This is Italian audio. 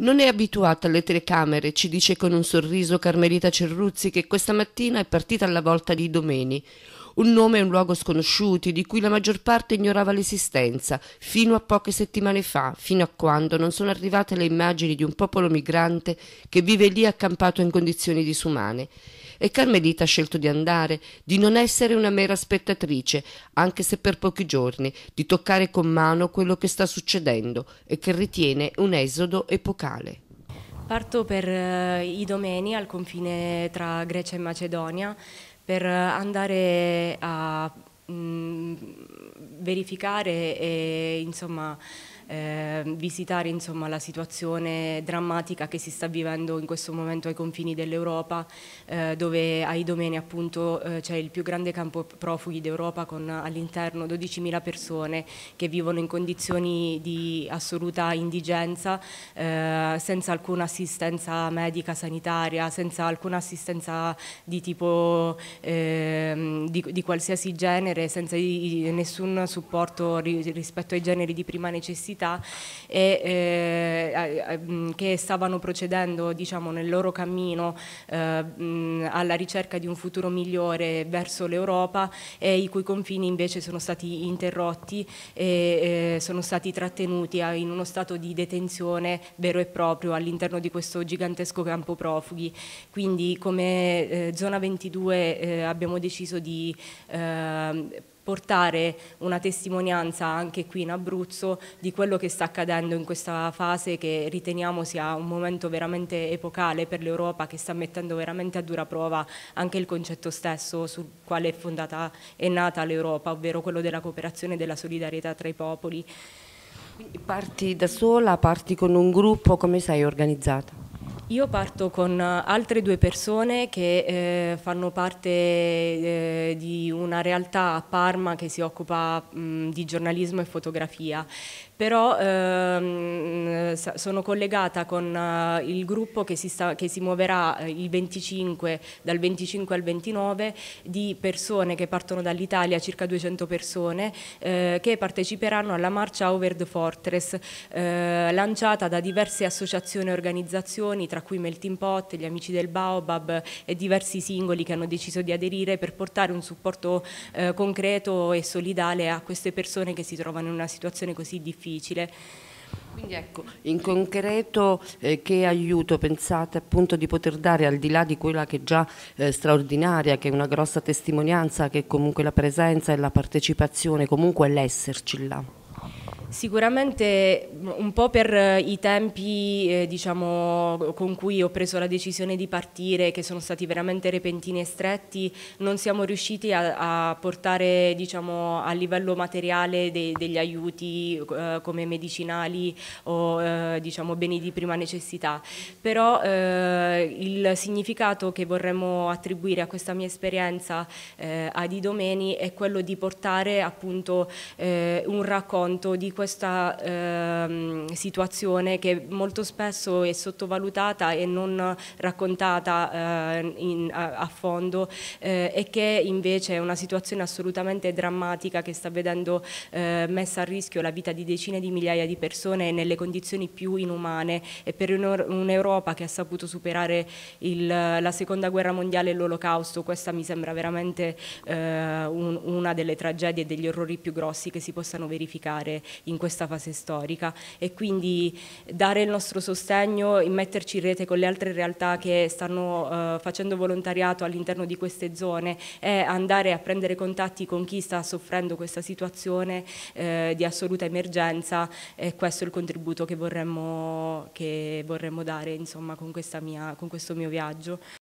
Non è abituata alle telecamere, ci dice con un sorriso Carmelita Cerruzzi che questa mattina è partita alla volta di Domeni. Un nome e un luogo sconosciuti di cui la maggior parte ignorava l'esistenza, fino a poche settimane fa, fino a quando non sono arrivate le immagini di un popolo migrante che vive lì accampato in condizioni disumane e Carmelita ha scelto di andare, di non essere una mera spettatrice, anche se per pochi giorni, di toccare con mano quello che sta succedendo e che ritiene un esodo epocale. Parto per uh, i domeni al confine tra Grecia e Macedonia per andare a mh, mm, verificare e insomma eh, visitare insomma, la situazione drammatica che si sta vivendo in questo momento ai confini dell'Europa, eh, dove ai domeni appunto eh, c'è il più grande campo profughi d'Europa con all'interno 12.000 persone che vivono in condizioni di assoluta indigenza, eh, senza alcuna assistenza medica, sanitaria, senza alcuna assistenza di tipo ehm, di, di, qualsiasi genere, senza i, nessun supporto rispetto ai generi di prima necessità università e, eh, eh, mm, che stavano procedendo diciamo, nel loro cammino eh, mm, alla ricerca di un futuro migliore verso l'Europa e i cui confini invece sono stati interrotti e sono stati trattenuti in uno stato di detenzione vero e proprio all'interno di questo gigantesco campo profughi. Quindi come eh, zona 22 eh, abbiamo deciso di eh, portare una testimonianza anche qui in Abruzzo di quello che sta accadendo in questa fase che riteniamo sia un momento veramente epocale per l'Europa che sta mettendo veramente a dura prova anche il concetto stesso sul quale è fondata e nata l'Europa, ovvero quello della cooperazione e della solidarietà tra i popoli. Quindi parti da sola, parti con un gruppo, come sei organizzata? Io parto con eh, altre due persone che eh, fanno parte eh, di una realtà a Parma che si occupa mh, di giornalismo e fotografia, però ehm, sono collegata con eh, il gruppo che si, sta, che si muoverà eh, il 25, dal 25 al 29 di persone che partono dall'Italia, circa 200 persone, eh, che parteciperanno alla marcia Over the Fortress, lanciata da diverse associazioni e organizzazioni, tra tra cui Melting Pot, gli Amici del Baobab e diversi singoli che hanno deciso di aderire per portare un supporto eh, concreto e solidale a queste persone che si trovano in una situazione così difficile. Quindi ecco, in concreto eh, che aiuto pensate appunto di poter dare al di là di quella che è già eh, straordinaria, che è una grossa testimonianza, che è comunque la presenza e la partecipazione, comunque l'esserci là? Sicuramente un po' per eh, i tempi eh, diciamo, con cui ho preso la decisione di partire, che sono stati veramente repentini e stretti, non siamo riusciti a, a portare diciamo, a livello materiale de, degli aiuti eh, come medicinali o eh, diciamo, beni di prima necessità. Però eh, il significato che vorremmo attribuire a questa mia esperienza eh, a Di Domeni è quello di portare appunto un racconto di questa eh, situazione che molto spesso è sottovalutata e non raccontata eh, in, a, a, fondo eh, e che invece è una situazione assolutamente drammatica che sta vedendo eh, messa a rischio la vita di decine di migliaia di persone nelle condizioni più inumane e per un'Europa che ha saputo superare il, la seconda guerra mondiale e l'olocausto questa mi sembra veramente eh, un, una delle tragedie e degli orrori più grossi che si possano verificare in questa fase storica e quindi dare il nostro sostegno, metterci in rete con le altre realtà che stanno eh, facendo volontariato all'interno di queste zone e andare a prendere contatti con chi sta soffrendo questa situazione eh, di assoluta emergenza e questo è il contributo che vorremmo, che vorremmo dare insomma, con, mia, con questo mio viaggio.